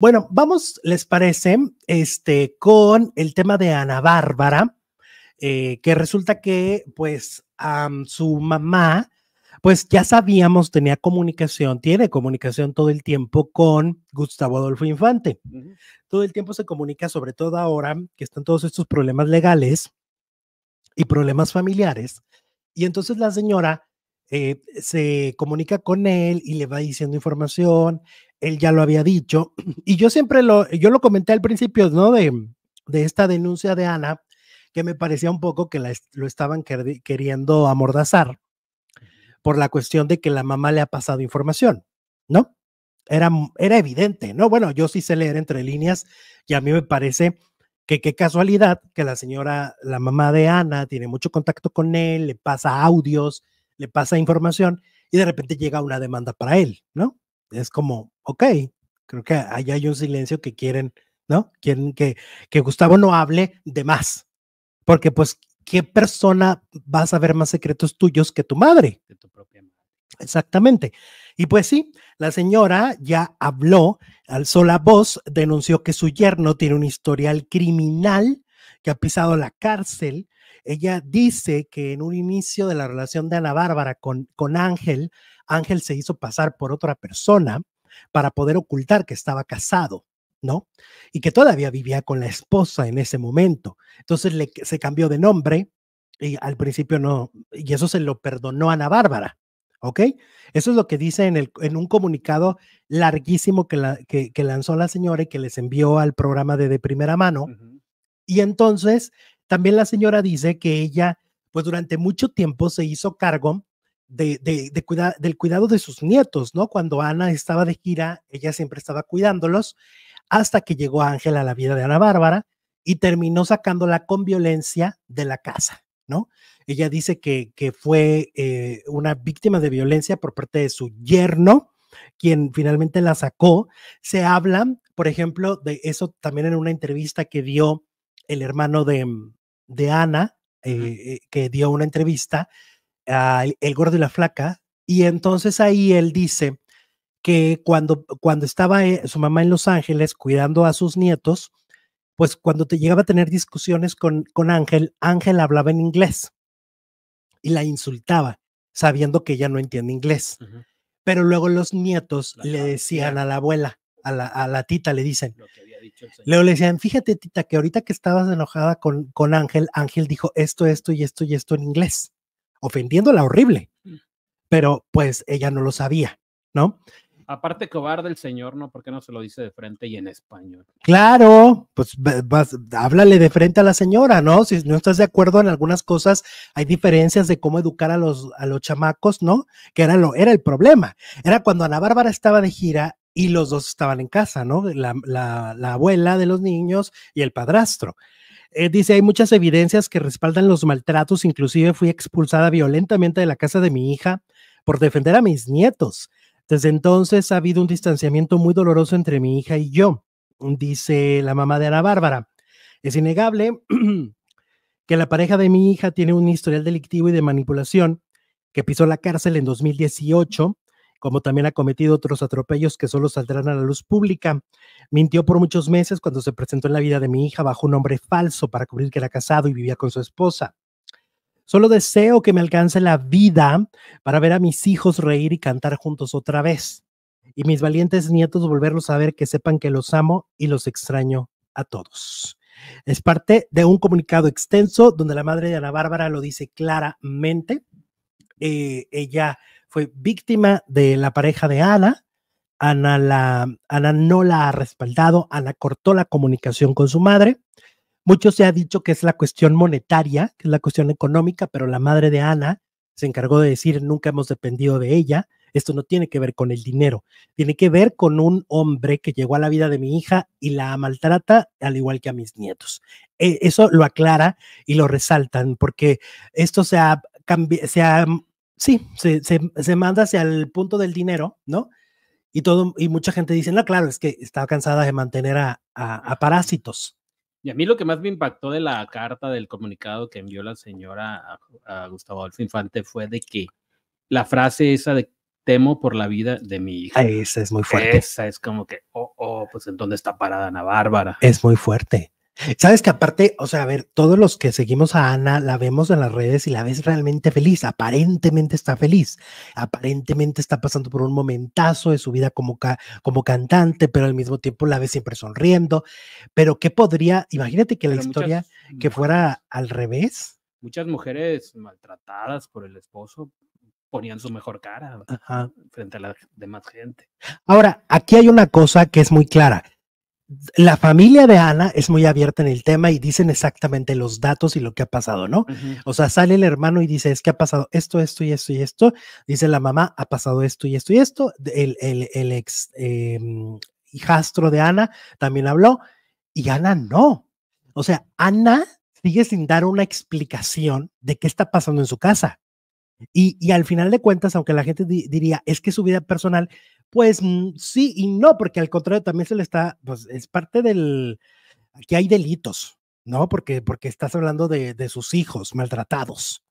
Bueno, vamos, ¿les parece? Este, con el tema de Ana Bárbara, eh, que resulta que, pues, su mamá, pues ya sabíamos, tenía comunicación, tiene comunicación todo el tiempo con Gustavo Adolfo Infante. Todo el tiempo se comunica, sobre todo ahora que están todos estos problemas legales y problemas familiares. Y entonces la señora eh, se comunica con él y le va diciendo información él ya lo había dicho, y yo siempre lo, yo lo comenté al principio, ¿no? De, esta denuncia de Ana, que me parecía un poco que lo estaban queriendo amordazar por la cuestión de que la mamá le ha pasado información, ¿no? Era, era evidente, ¿no? Bueno, yo sí sé leer entre líneas y a mí me parece que qué casualidad que la señora, la mamá de Ana, tiene mucho contacto con él, le pasa audios, le pasa información y de repente llega una demanda para él, ¿no? Es como, ok, creo que ahí hay un silencio que quieren, ¿no? Quieren que, que Gustavo no hable de más, porque pues, ¿qué persona va a saber más secretos tuyos que tu madre? tu propia madre. Exactamente. Y pues sí, la señora ya habló, alzó la voz, denunció que su yerno tiene un historial criminal que ha pisado la cárcel. Ella dice que en un inicio de la relación de Ana Bárbara con, con Ángel, Ángel se hizo pasar por otra persona para poder ocultar que estaba casado, ¿no? Y que todavía vivía con la esposa en ese momento. Entonces le, se cambió de nombre y al principio no, y eso se lo perdonó a Ana Bárbara, ¿ok? Eso es lo que dice en, el, en un comunicado larguísimo que, la, que, lanzó la señora y que les envió al programa de De Primera Mano. Y entonces, también la señora dice que ella, pues durante mucho tiempo se hizo cargo de, del cuidado de sus nietos, ¿no? Cuando Ana estaba de gira, ella siempre estaba cuidándolos, hasta que llegó Ángela a la vida de Ana Bárbara y terminó sacándola con violencia de la casa, ¿no? Ella dice que, fue eh, una víctima de violencia por parte de su yerno, quien finalmente la sacó. Se habla, por ejemplo, de eso también en una entrevista que dio el hermano de, Ana, eh, eh, que dio una entrevista el Gordo y la Flaca, y entonces ahí él dice que cuando, cuando estaba eh, su mamá en Los Ángeles cuidando a sus nietos, pues cuando te llegaba a tener discusiones con, con Ángel, Ángel hablaba en inglés y la insultaba, sabiendo que ella no entiende inglés. Pero luego los nietos le decían a la abuela, a la, tita, le dicen. Luego le decían, fíjate, tita, que ahorita que estabas enojada con, con Ángel, Ángel dijo esto, esto y esto y esto en inglés ofendiéndola horrible. Mm. Pero pues ella no lo sabía, ¿no? Aparte, cobarde el señor, ¿no? Porque no se lo dice de frente y en español? Claro, pues vas, háblale de frente a la señora, ¿no? Si no estás de acuerdo en algunas cosas, hay diferencias de cómo educar a los, a los chamacos, ¿no? Que era, lo, era el problema. Era cuando Ana Bárbara estaba de gira y los dos estaban en casa, ¿no? La, la, la abuela de los niños y el padrastro. Eh, dice, hay muchas evidencias que respaldan los maltratos, inclusive fui expulsada violentamente de la casa de mi hija por defender a mis nietos. Desde entonces ha habido un distanciamiento muy doloroso entre mi hija y yo, dice la mamá de Ana Bárbara. Es innegable que la pareja de mi hija tiene un historial delictivo y de manipulación, que pisó la cárcel en 2018 como también ha cometido otros atropellos que solo saldrán a la luz pública. Mintió por muchos meses cuando se presentó en la vida de mi hija bajo un nombre falso para cubrir que era casado y vivía con su esposa. Solo deseo que me alcance la vida para ver a mis hijos reír y cantar juntos otra vez. Y mis valientes nietos volverlos a ver que sepan que los amo y los extraño a todos. Es parte de un comunicado extenso donde la madre de Ana Bárbara lo dice claramente. Eh, ella fue víctima de la pareja de Ana. Ana, la, Ana no la ha respaldado, Ana cortó la comunicación con su madre. Mucho se ha dicho que es la cuestión monetaria, que es la cuestión económica, pero la madre de Ana se encargó de decir nunca hemos dependido de ella. Esto no tiene que ver con el dinero, tiene que ver con un hombre que llegó a la vida de mi hija y la maltrata al igual que a mis nietos. E, eso lo aclara y lo resaltan porque esto se ha, se ha sí, se, manda hacia el punto del dinero, ¿no? Y, todo, y mucha gente dice, no, claro, es que está cansada de mantener a, parásitos. Y a mí lo que más me impactó de la carta, del comunicado que envió la señora a, Gustavo Adolfo Infante fue de que la frase esa de temo por la vida de mi hija. Esa es muy fuerte. Esa es como que, oh, oh, pues en dónde está parada Ana Bárbara. Es muy fuerte. Sabes que aparte, o sea, a ver, todos los que seguimos a Ana la vemos en las redes y la ves realmente feliz, aparentemente está feliz, aparentemente está pasando por un momentazo de su vida como, como cantante, pero al mismo tiempo la ves siempre sonriendo. Pero ¿qué podría, imagínate que la historia mm, que fuera al revés? Muchas mujeres maltratadas por el esposo ponían su mejor cara frente a la demás gente. Ahora, aquí hay una cosa que es muy clara la familia de Ana es muy abierta en el tema y dicen exactamente los datos y lo que ha pasado, ¿no? O sea, sale el hermano y dice, es que ha pasado esto, esto y esto y esto. Dice la mamá, ha pasado esto y esto y esto. El, el, el ex em, hijastro de Ana también habló y Ana no. O sea, Ana sigue sin dar una explicación de qué está pasando en su casa. Y, al final de cuentas, aunque la gente diría, es que su vida personal, pues mm, sí y no, porque al contrario también se le está, pues es parte del, aquí hay delitos, ¿no? Porque, porque estás hablando de, de sus hijos maltratados.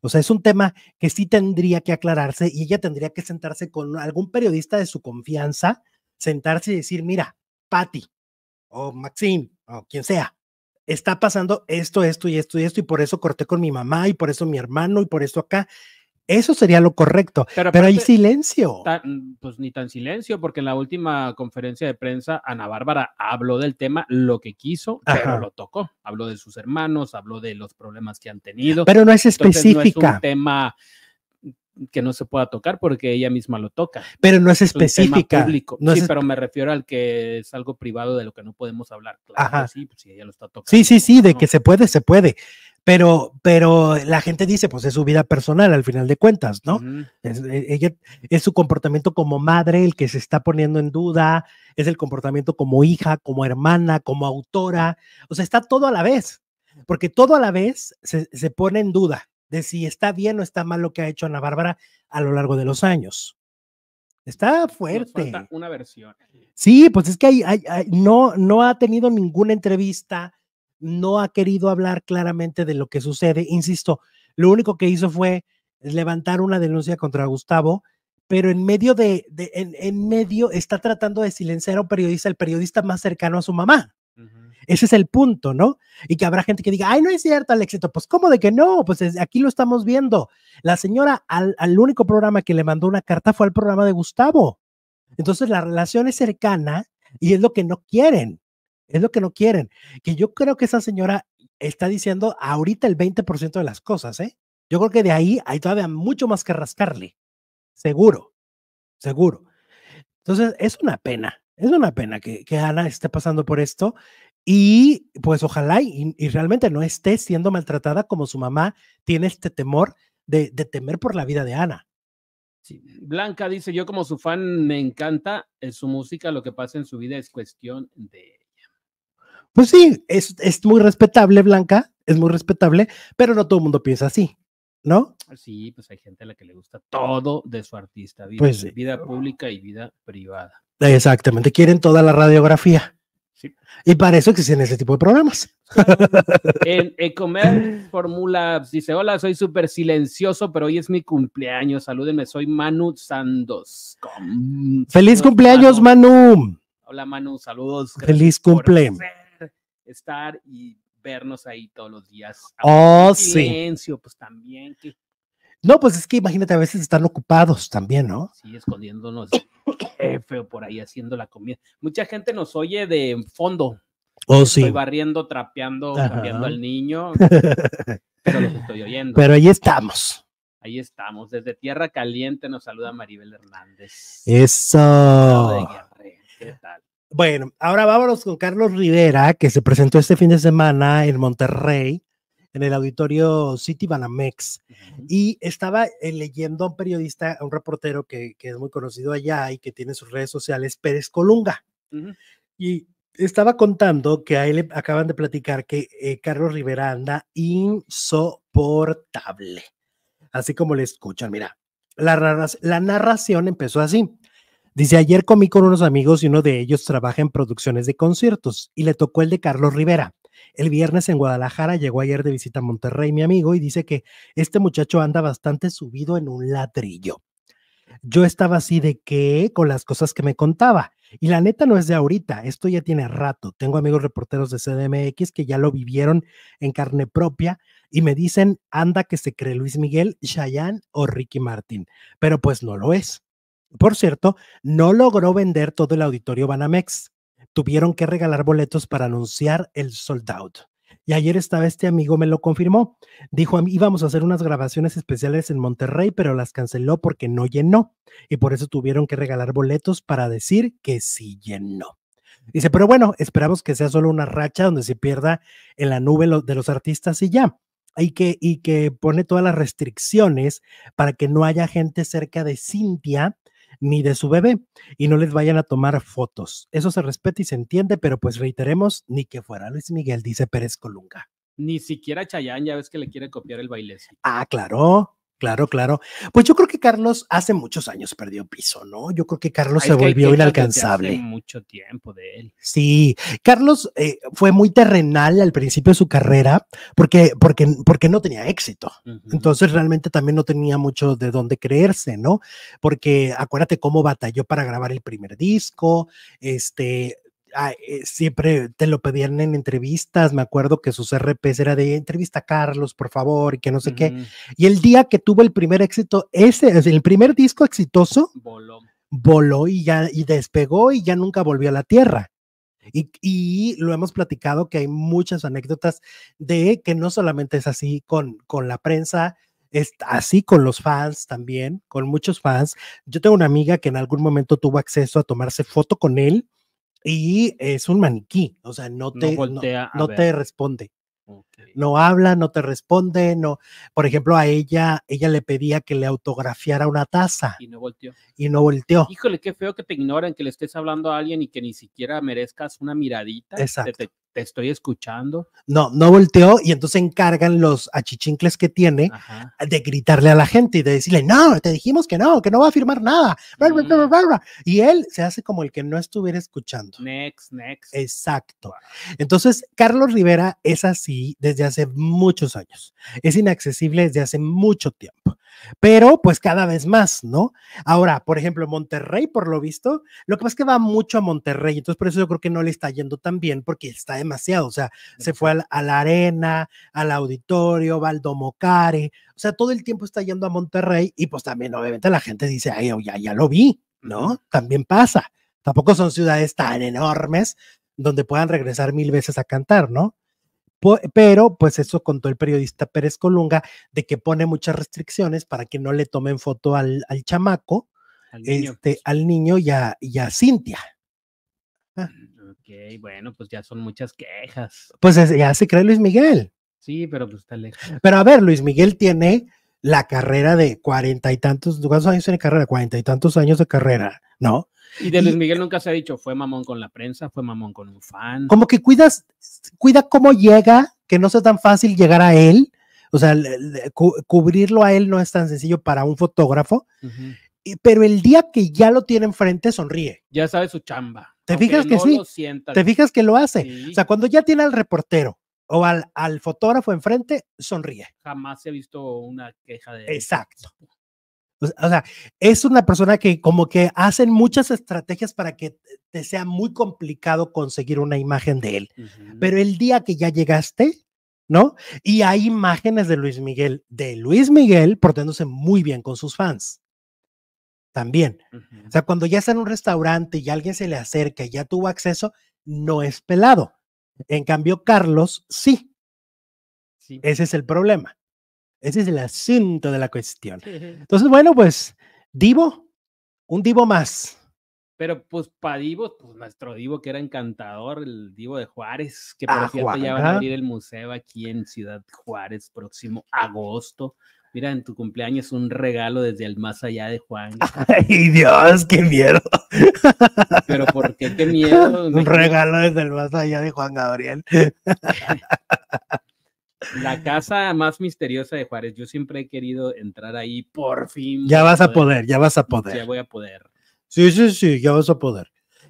O sea, es un tema que sí tendría que aclararse y ella tendría que sentarse con algún periodista de su confianza, sentarse y decir, mira, Patty o Maxine o quien sea, está pasando esto, esto y esto y esto y por eso corté con mi mamá y por eso mi hermano y por eso acá eso sería lo correcto. Pero, hay silencio. pues ni tan silencio, porque en la última conferencia de prensa, Ana Bárbara habló del tema lo que quiso, pero lo tocó. Habló de sus hermanos, habló de los problemas que han tenido. Pero no es específica. es un tema que no se pueda tocar porque ella misma lo toca. Pero no es específica. No sí, pero me refiero al que es algo privado de lo que no podemos hablar. Claro, sí, pues, si lo está Sí, sí, sí, de que se puede, se puede. Pero, pero la gente dice, pues es su vida personal al final de cuentas, ¿no? Eh, es, su comportamiento como madre el que se está poniendo en duda, es el comportamiento como hija, como hermana, como autora, o sea, está todo a la vez, porque todo a la vez se, pone en duda de si está bien o está mal lo que ha hecho Ana Bárbara a lo largo de los años. Está fuerte. una versión. Sí, pues es que no, no ha tenido ninguna entrevista, no ha querido hablar claramente de lo que sucede. Insisto, lo único que hizo fue levantar una denuncia contra Gustavo, pero en medio de, en, medio está tratando de silenciar a un periodista, el periodista más cercano a su mamá. Ese es el punto, ¿no? Y que habrá gente que diga, ay, no es cierto, el éxito. Pues, ¿cómo de que no? Pues aquí lo estamos viendo. La señora, al, al único programa que le mandó una carta fue al programa de Gustavo. Entonces, la relación es cercana y es lo que no quieren. Es lo que no quieren. Que yo creo que esa señora está diciendo ahorita el 20% de las cosas, ¿eh? Yo creo que de ahí hay todavía mucho más que rascarle. Seguro, seguro. Entonces, es una pena, es una pena que, que Ana esté pasando por esto y pues ojalá y, realmente no esté siendo maltratada como su mamá tiene este temor de, temer por la vida de Ana. Blanca dice, yo como su fan me encanta eh, su música, lo que pasa en su vida es cuestión de pues sí, es, es muy respetable, Blanca, es muy respetable, pero no todo el mundo piensa así, ¿no? Sí, pues hay gente a la que le gusta todo de su artista, vida, pues, vida pública y vida privada. Exactamente, quieren toda la radiografía. Y para eso existen ese tipo de programas. En Comer Formula dice: Hola, soy súper silencioso, pero hoy es mi cumpleaños. Salúdenme, soy Manu Sandos. ¡Feliz cumpleaños, Manu. Hola, Manu, saludos. Feliz cumpleaños estar y vernos ahí todos los días. Oh, silencio, pues también. No, pues es que imagínate, a veces están ocupados también, ¿no? Sí, escondiéndonos Qué eh, feo por ahí haciendo la comida. Mucha gente nos oye de fondo. Oh, sí. Estoy barriendo, trapeando, cambiando al niño, pero los estoy oyendo. Pero ahí estamos. Ahí estamos. Desde Tierra Caliente nos saluda Maribel Hernández. Eso. ¿Qué tal? Bueno, ahora vámonos con Carlos Rivera, que se presentó este fin de semana en Monterrey, en el auditorio City Banamex. Y estaba eh, leyendo a un periodista, a un reportero que, es muy conocido allá y que tiene sus redes sociales, Pérez Colunga. Y estaba contando que ahí le acaban de platicar que eh, Carlos Rivera anda insoportable. Así como le escuchan, mira, la narración empezó así. Dice, ayer comí con unos amigos y uno de ellos trabaja en producciones de conciertos y le tocó el de Carlos Rivera. El viernes en Guadalajara llegó ayer de visita a Monterrey mi amigo y dice que este muchacho anda bastante subido en un ladrillo. Yo estaba así de que con las cosas que me contaba. Y la neta no es de ahorita, esto ya tiene rato. Tengo amigos reporteros de CDMX que ya lo vivieron en carne propia y me dicen, anda que se cree Luis Miguel, Cheyenne o Ricky Martin. Pero pues no lo es. Por cierto, no logró vender todo el auditorio Banamex. Tuvieron que regalar boletos para anunciar el sold out. Y ayer estaba este amigo, me lo confirmó. Dijo, íbamos a hacer unas grabaciones especiales en Monterrey, pero las canceló porque no llenó. Y por eso tuvieron que regalar boletos para decir que sí llenó. Dice, pero bueno, esperamos que sea solo una racha donde se pierda en la nube de los artistas y ya. Hay que, y que pone todas las restricciones para que no haya gente cerca de Cintia ni de su bebé y no les vayan a tomar fotos. Eso se respeta y se entiende, pero pues reiteremos, ni que fuera Luis Miguel, dice Pérez Colunga. Ni siquiera Chayán, ya ves que le quiere copiar el baile. Ah, claro. Claro, claro. Pues yo creo que Carlos hace muchos años perdió piso, ¿no? Yo creo que Carlos ah, se volvió inalcanzable. mucho tiempo de él. Sí, Carlos eh, fue muy terrenal al principio de su carrera porque, porque, porque no tenía éxito. Entonces realmente también no tenía mucho de dónde creerse, ¿no? Porque acuérdate cómo batalló para grabar el primer disco, este, eh, siempre te lo pedían en entrevistas, me acuerdo que sus RPs era de entrevista Carlos, por favor, y que no sé qué. Y el día que tuvo el primer éxito, ese, el primer disco exitoso, voló, y ya y despegó y ya nunca volvió a la tierra. Y, y, lo hemos platicado que hay muchas anécdotas de que no solamente es así con, con la prensa, es así con los fans también, con muchos fans. Yo tengo una amiga que en algún momento tuvo acceso a tomarse foto con él y es un maniquí, o sea, no te, te responde. No habla, no te responde, no. Por ejemplo, a ella, ella le pedía que le autografiara una taza. Y no volteó. Y no volteó. Híjole, qué feo que te ignoren, que le estés hablando a alguien y que ni siquiera merezcas una miradita. Exacto te estoy escuchando. No, no volteó y entonces encargan los achichincles que tiene de gritarle a la gente y de decirle, no, te dijimos que no, que no va a firmar nada. Mm. Y él se hace como el que no estuviera escuchando. Next, next. Exacto. Entonces, Carlos Rivera es así desde hace muchos años. Es inaccesible desde hace mucho tiempo pero pues cada vez más, ¿no? Ahora, por ejemplo, Monterrey, por lo visto, lo que pasa es que va mucho a Monterrey, entonces por eso yo creo que no le está yendo tan bien, porque está demasiado, o sea, se fue a la arena, al auditorio, va al o sea, todo el tiempo está yendo a Monterrey y pues también obviamente la gente dice, ay, oh, ya, ya lo vi, ¿no? También pasa. Tampoco son ciudades tan enormes donde puedan regresar mil veces a cantar, ¿no? pero pues eso contó el periodista Pérez Colunga de que pone muchas restricciones para que no le tomen foto al, chamaco, al niño, este, al niño y, a, Cintia. Ah. Mm, ok, bueno, pues ya son muchas quejas. Pues ya se cree Luis Miguel. Sí, pero pues está lejos. Pero a ver, Luis Miguel tiene la carrera de cuarenta y tantos, ¿cuántos años tiene carrera? Cuarenta y tantos años de carrera, ¿no? Y de Luis Miguel nunca se ha dicho, fue mamón con la prensa, fue mamón con un fan. Como que cuidas, cuida cómo llega, que no sea tan fácil llegar a él. O sea, cubrirlo a él no es tan sencillo para un fotógrafo. pero el día que ya lo tiene enfrente, sonríe. Ya sabe su chamba. Te fijas que sí. Te fijas que lo hace. O sea, cuando ya tiene al reportero o al, fotógrafo enfrente, sonríe. Jamás se ha visto una queja de. Exacto. O sea, es una persona que como que hacen muchas estrategias para que te sea muy complicado conseguir una imagen de él. Pero el día que ya llegaste, ¿no? Y hay imágenes de Luis Miguel, de Luis Miguel portándose muy bien con sus fans. También. O sea, cuando ya está en un restaurante y alguien se le acerca y ya tuvo acceso, no es pelado. En cambio, Carlos sí. sí. Ese es el problema. Ese es el asunto de la cuestión. Entonces, bueno, pues Divo, un Divo más. Pero pues para Divo, pues nuestro Divo que era encantador, el Divo de Juárez, que por ah, cierto ya va a abrir el museo aquí en Ciudad Juárez próximo agosto. Mira, en tu cumpleaños un regalo desde el más allá de Juan. Ay, Dios, qué miedo. Pero ¿por qué qué miedo? Un regalo desde el más allá de Juan Gabriel. La casa más misteriosa de Juárez. Yo siempre he querido entrar ahí, por fin. Ya vas a poder, ya vas a poder. Ya voy a poder. Sí, sí, sí, ya vas a poder.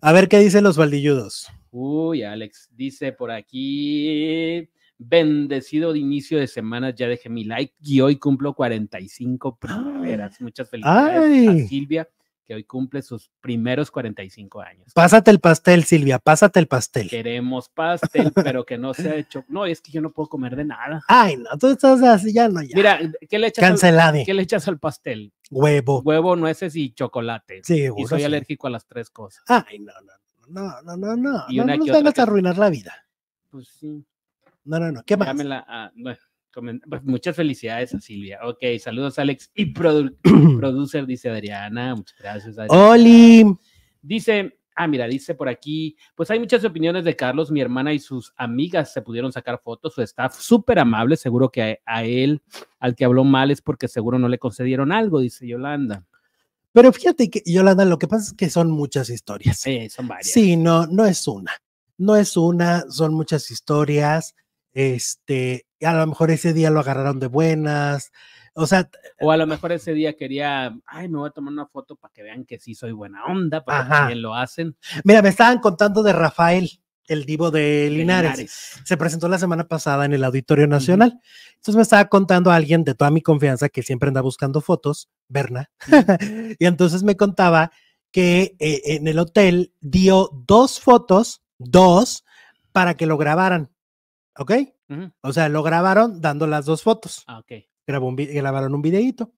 A ver qué dicen los baldilludos. Uy, Alex, dice por aquí, bendecido de inicio de semana, ya dejé mi like y hoy cumplo 45 primeras. Muchas felicidades a Silvia que hoy cumple sus primeros 45 años. Pásate el pastel, Silvia, pásate el pastel. Queremos pastel, pero que no sea hecho. No, es que yo no puedo comer de nada. Ay, no, tú estás así, ya no, ya. Mira, ¿qué le echas, Al, ¿qué le echas al pastel? Huevo. Huevo, nueces y chocolate. Sí, Y soy alérgico a las tres cosas. Ay, no, no, no, no, no, no. no, nos vengas a arruinar la vida. Pues sí. No, no, no, ¿qué más? Dámela, a... Ah, pues, muchas felicidades a Silvia. Ok, saludos Alex. Y producer, dice Adriana. Muchas gracias. Oli. Dice, ah, mira, dice por aquí, pues hay muchas opiniones de Carlos. Mi hermana y sus amigas se pudieron sacar fotos. Su staff súper amable. Seguro que a, él, al que habló mal, es porque seguro no le concedieron algo, dice Yolanda. Pero fíjate que, Yolanda, lo que pasa es que son muchas historias. Sí, son varias. Sí, no, no es una. No es una, son muchas historias. Este, a lo mejor ese día lo agarraron de buenas, o sea... O a lo eh, mejor ese día quería, ay, me voy a tomar una foto para que vean que sí soy buena onda, para Ajá. que lo hacen. Mira, me estaban contando de Rafael, el divo de Linares. Se presentó la semana pasada en el Auditorio Nacional. Entonces me estaba contando a alguien de toda mi confianza que siempre anda buscando fotos, Berna. y entonces me contaba que eh, en el hotel dio dos fotos, dos, para que lo grabaran. ¿Ok? O sea, lo grabaron dando las dos fotos. Ah, Grabó un, grabaron un videíto.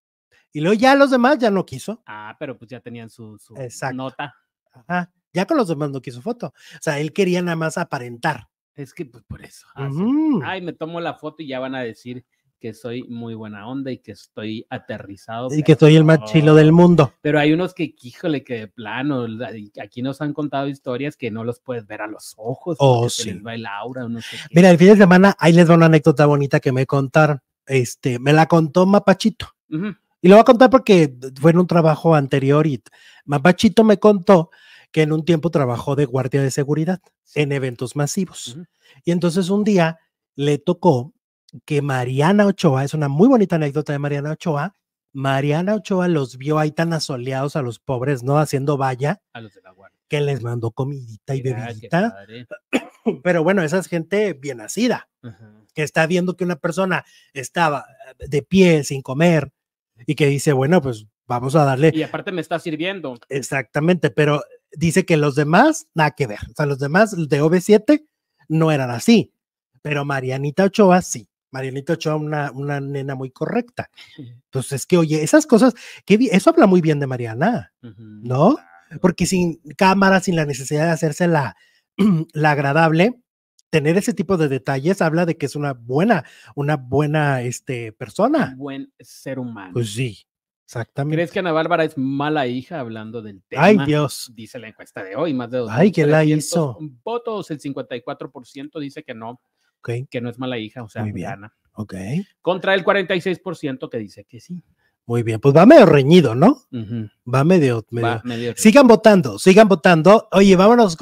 Y luego ya los demás ya no quiso. Ah, pero pues ya tenían su, nota. Ajá. Ya con los demás no quiso foto. O sea, él quería nada más aparentar. Es que pues por eso. Ay, me tomo la foto y ya van a decir que soy muy buena onda y que estoy aterrizado. Y que soy el más chilo del mundo. Pero hay unos que, híjole, que de plano, aquí nos han contado historias que no los puedes ver a los ojos. Oh, sí. Se el aura. Mira, el fin de semana, ahí les va una anécdota bonita que me contaron. Este, me la contó Mapachito. Y lo voy a contar porque fue en un trabajo anterior y Mapachito me contó que en un tiempo trabajó de guardia de seguridad en eventos masivos. Y entonces un día le tocó que Mariana Ochoa, es una muy bonita anécdota de Mariana Ochoa, Mariana Ochoa los vio ahí tan asoleados a los pobres, ¿no? Haciendo valla. Que les mandó comidita y bebidita. Pero bueno, esa es gente bien nacida, que está viendo que una persona estaba eh, de pie, sin comer, y que dice, bueno, pues vamos a darle. Y aparte me está sirviendo. Exactamente, pero dice que los demás, nada que ver. O sea, los demás de OV7 no eran así, pero Marianita Ochoa sí. Marianita Ochoa, una, una nena muy correcta. Entonces, pues, es que, oye, esas cosas, que, eso habla muy bien de Mariana, ¿no? Porque sin cámara, sin la necesidad de hacerse la, la agradable, tener ese tipo de detalles habla de que es una buena, una buena este, persona. Un buen ser humano. Pues sí, exactamente. ¿Crees que Ana Bárbara es mala hija hablando del tema? Ay, Dios. Dice la encuesta de hoy, más de dos. Ay, qué la hizo? Votos, el 54% dice que no. Que no es mala hija, o sea, Muy Ok. Contra el 46% que dice que sí. Muy bien, pues va medio reñido, ¿no? Va medio, Va medio Sigan votando, sigan votando. Oye, vámonos.